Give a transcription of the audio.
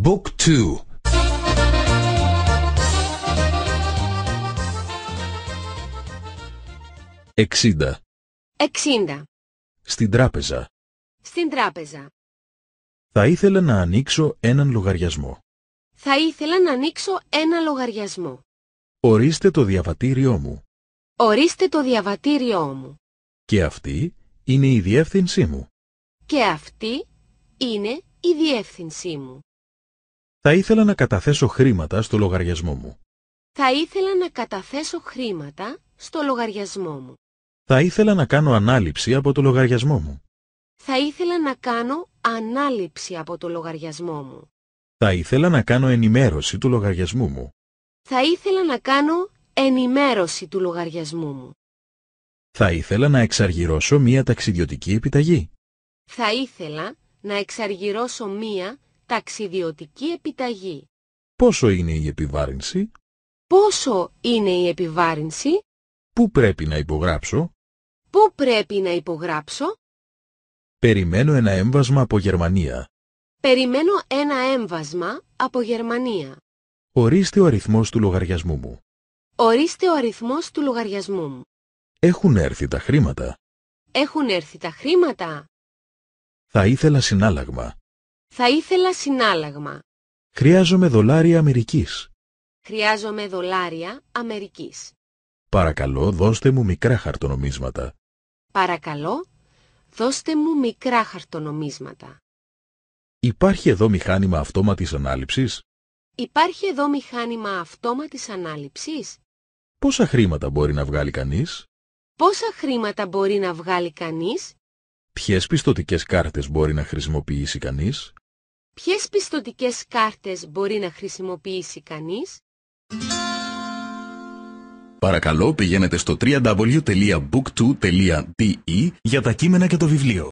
Book 2 60 60 Στην τράπεζα Στην τράπεζα Θα ήθελα να ανοίξω έναν λογαριασμό Θα ήθελα να ανοίξω ένα λογαριασμό Ορίστε το διαβατήριό μου Ορίστε το διαβατήριό μου Και αυτή είναι η διεύθυνσή μου Και αυτή είναι η διεύθυνσή μου θα ήθελα να καταθέσω χρήματα στο λογαριασμό μου. Θα ήθελα να καταθέσω χρήματα στο λογαριασμό μου. Θα ήθελα να κάνω ανάληψη από το λογαριασμό μου. Θα ήθελα να κάνω ανάληψη από το λογαριασμό μου. Θα ήθελα να κάνω ενημέρωση του λογαριασμού μου. Θα ήθελα να κάνω ενημέρωση του λογαριασμού μου. Θα ήθελα να εξαργυρώσω μία ταξιδιωτική επιταγή. Θα ήθελα να εξαργυρώσω μία Ταξιδιωτική επιταγή. Πόσο είναι η επιβάρυνση? Πόσο είναι η επιβάρυνση? Πού πρέπει να υπογράψω? Πού πρέπει να υπογράψω? Περιμένω ένα έμβασμα από Γερμανία. Περιμένω ένα έμβασμα από Γερμανία. Ορίστε ο αριθμός του λογαριασμού μου. Ορίστε ο αριθμός του λογαριασμού μου. Έχουν έρθει τα χρήματα. Έχουν έρθει τα χρήματα. Θα ήθελα συνάλλαγμα. Θα ήθελα συνάλλαγμα. Χρειάζομαι δολάρια Αμερικής. Χρειάζομαι δολάρια Αμερικής. Παρακαλώ, δώστε μου μικρά χαρτονομίσματα. Παρακαλώ, δώστε μου μικρά χαρτονομίσματα. Υπάρχει εδώ μηχάνημα αυτόματης ανάληψης. Υπάρχει εδώ μηχάνημα αυτόματης ανάληψης. Πόσα χρήματα μπορεί να βγάλει κανείς. Πόσα χρήματα μπορεί να βγάλει κανείς. Ποιες πιστοτικές κάρτες μπορεί να χρησιμοποιήσει κανείς. Ποιες πιστοτικές κάρτες μπορεί να χρησιμοποιήσει κανείς? Παρακαλώ πηγαίνετε στο www.book2.de για τα κείμενα και το βιβλίο.